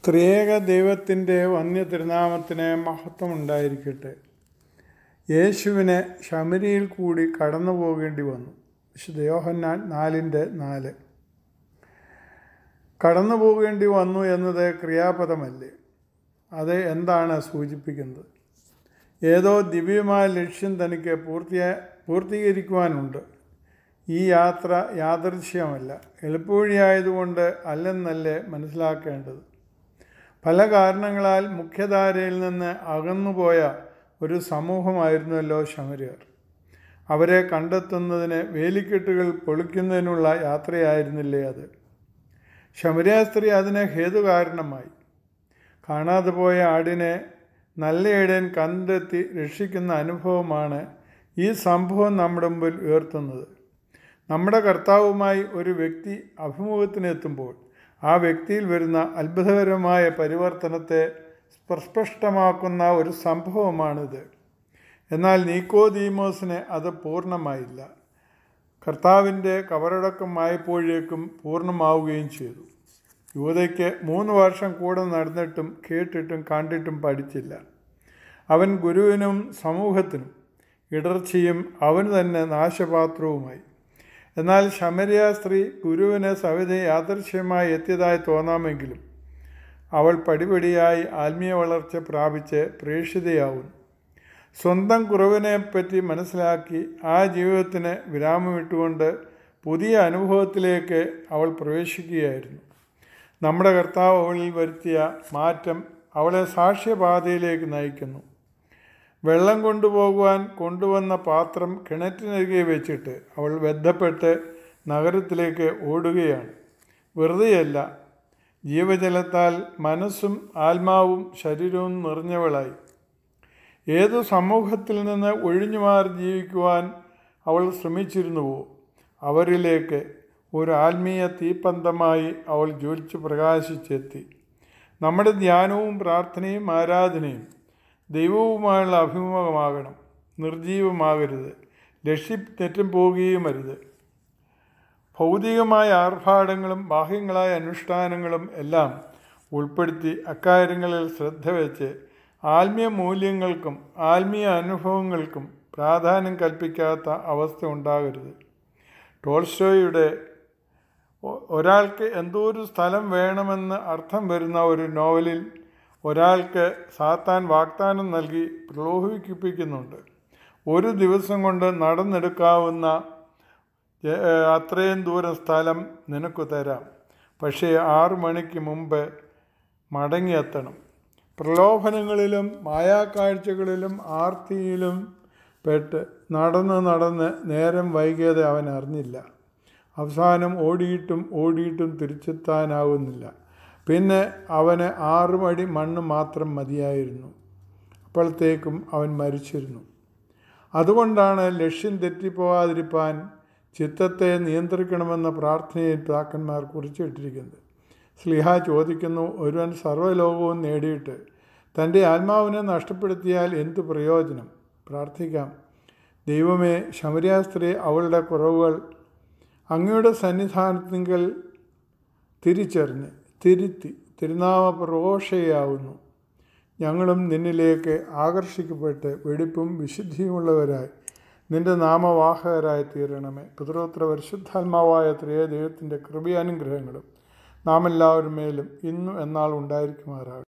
സ്ത്രീക ദൈവത്തിൻ്റെ വന്യ തിരുനാമത്തിന് മഹത്വമുണ്ടായിരിക്കട്ടെ യേശുവിനെ ശമരിയിൽ കൂടി കടന്നു പോകേണ്ടി വന്നു വിശുദ്ധ യോഹന്നാൻ നാലിൻ്റെ നാല് കടന്നു പോകേണ്ടി വന്നു എന്നത് ക്രിയാപദമല്ലേ അത് എന്താണ് സൂചിപ്പിക്കുന്നത് ഏതോ ദിവ്യമായ ലക്ഷ്യം തനിക്ക് പൂർത്തിയാ പൂർത്തീകരിക്കുവാനുണ്ട് ഈ യാത്ര യാദൃശ്യമല്ല എളുപ്പവഴിയായതുകൊണ്ട് അല്ലെന്നല്ലേ മനസ്സിലാക്കേണ്ടത് പല കാരണങ്ങളാൽ മുഖ്യധാരയിൽ നിന്ന് അകന്നുപോയ ഒരു സമൂഹമായിരുന്നല്ലോ ശമരിയർ അവരെ കണ്ടെത്തുന്നതിന് വേലിക്കെട്ടുകൾ പൊളിക്കുന്നതിനുള്ള യാത്രയായിരുന്നില്ലേ അത് ശമരിയ സ്ത്രീ ഹേതുകാരണമായി കാണാതെ പോയ ആടിനെ നല്ലയിടൻ കണ്ടെത്തി രക്ഷിക്കുന്ന അനുഭവമാണ് ഈ സംഭവം നമ്മുടെ മുമ്പിൽ ഉയർത്തുന്നത് നമ്മുടെ കർത്താവുമായി ഒരു വ്യക്തി അഭിമുഖത്തിനെത്തുമ്പോൾ ആ വ്യക്തിയിൽ വരുന്ന അത്ഭുതകരമായ പരിവർത്തനത്തെ പ്രസ്പഷ്ടമാക്കുന്ന ഒരു സംഭവമാണിത് എന്നാൽ നീക്കോദീമോസിന് അത് പൂർണ്ണമായില്ല കർത്താവിൻ്റെ കവറടക്കം ആയപ്പോഴേക്കും പൂർണ്ണമാവുകയും ചെയ്തു യുവതയ്ക്ക് മൂന്ന് വർഷം കൂടെ നടന്നിട്ടും കേട്ടിട്ടും കണ്ടിട്ടും പഠിച്ചില്ല അവൻ ഗുരുവിനും സമൂഹത്തിനും ഇടർച്ചയും അവന് തന്നെ നാശപാത്രവുമായി എന്നാൽ ശമരിയ സ്ത്രീ ഗുരുവിന് സവിത യാദൃശ്യമായി എത്തിയതായി തോന്നാമെങ്കിലും അവൾ പടിപടിയായി ആത്മീയ വളർച്ച പ്രാപിച്ച് പ്രേക്ഷിതയാവുന്നു സ്വന്തം കുറവിനെ പറ്റി മനസ്സിലാക്കി ആ ജീവിതത്തിന് വിരാമമിട്ടുകൊണ്ട് പുതിയ അനുഭവത്തിലേക്ക് അവൾ പ്രവേശിക്കുകയായിരുന്നു നമ്മുടെ കർത്താവ് അവളിൽ വരുത്തിയ മാറ്റം അവളെ സാക്ഷ്യപാതയിലേക്ക് നയിക്കുന്നു വെള്ളം കൊണ്ടുപോകുവാൻ കൊണ്ടുവന്ന പാത്രം കിണറ്റിനരികെ വെച്ചിട്ട് അവൾ ബന്ധപ്പെട്ട് നഗരത്തിലേക്ക് ഓടുകയാണ് വെറുതെയല്ല ജീവജലത്താൽ മനസ്സും ആത്മാവും ശരീരവും നിറഞ്ഞവളായി ഏതു സമൂഹത്തിൽ നിന്ന് ഒഴിഞ്ഞു മാറി ജീവിക്കുവാൻ അവൾ ശ്രമിച്ചിരുന്നുവോ അവരിലേക്ക് ഒരു ആത്മീയ തീപ്പന്തമായി അവൾ ജ്വലിച്ച് പ്രകാശിച്ചെത്തി നമ്മുടെ ധ്യാനവും പ്രാർത്ഥനയും ആരാധനയും ദൈവവുമായുള്ള അഭിമുഖമാകണം നിർജീവമാകരുത് തെറ്റും പോകുകയും അരുത് ഭൗതികമായ ആർഭാടങ്ങളും ബാഹ്യങ്ങളായ അനുഷ്ഠാനങ്ങളും എല്ലാം ഉൾപ്പെടുത്തി അക്കാര്യങ്ങളിൽ ശ്രദ്ധ വെച്ച് ആത്മീയ മൂല്യങ്ങൾക്കും ആത്മീയ അനുഭവങ്ങൾക്കും പ്രാധാന്യം കൽപ്പിക്കാത്ത അവസ്ഥ ഉണ്ടാകരുത് ടോൾസ്റ്റോയുടെ ഒരാൾക്ക് എന്തോ ഒരു സ്ഥലം വേണമെന്ന് അർത്ഥം വരുന്ന ഒരു നോവലിൽ ഒരാൾക്ക് സാത്താൻ വാഗ്ദാനം നൽകി പ്രലോഭിപ്പിക്കുന്നുണ്ട് ഒരു ദിവസം കൊണ്ട് നടന്നെടുക്കാവുന്ന അത്രയും ദൂരം സ്ഥലം നിനക്ക് തരാം പക്ഷേ ആറു മണിക്ക് മുമ്പ് മടങ്ങിയെത്തണം പ്രലോഭനങ്ങളിലും മായാക്കാഴ്ചകളിലും ആർത്തിയിലും പെട്ട് നടന്ന് നടന്ന് നേരം വൈകിയത് അവൻ അറിഞ്ഞില്ല അവസാനം ഓടിയിട്ടും ഓടിയിട്ടും തിരിച്ചെത്താനാവുന്നില്ല പിന്നെ അവന് ആറുമടി മണ്ണ് മാത്രം മതിയായിരുന്നു അപ്പോഴത്തേക്കും അവൻ മരിച്ചിരുന്നു അതുകൊണ്ടാണ് ലക്ഷ്യം തെറ്റിപ്പോവാതിരിപ്പാൻ ചിത്തത്തെ നിയന്ത്രിക്കണമെന്ന പ്രാർത്ഥനയിൽ പിതാക്കന്മാർ കുറിച്ചിട്ടിരിക്കുന്നത് സ്ലിഹ ചോദിക്കുന്നു ഒരുവൻ സർവ്വലോകവും നേടിയിട്ട് തൻ്റെ ആത്മാവിനെ നഷ്ടപ്പെടുത്തിയാൽ എന്ത് പ്രയോജനം പ്രാർത്ഥിക്കാം ദൈവമേ ശമര്യാസ്ത്രീ അവളുടെ കുറവുകൾ അങ്ങയുടെ സന്നിധാനത്തിങ്കൽ തിരിച്ചറിഞ്ഞ് തിരുത്തി തിരുനാമ പ്രഘോഷയാവുന്നു ഞങ്ങളും നിന്നിലേക്ക് ആകർഷിക്കപ്പെട്ട് വെടിപ്പും വിശുദ്ധിയുമുള്ളവരായി നിന്റെ നാമവാഹകരായി തീരണമേ പിതൃത്ര പരിശുദ്ധാത്മാവായ ത്രേ ദൈവത്തിൻ്റെ കൃപയാനുഗ്രഹങ്ങളും നാം എല്ലാവരും മേലും ഇന്നും എന്നാൽ ഉണ്ടായിരിക്കുമാറാകും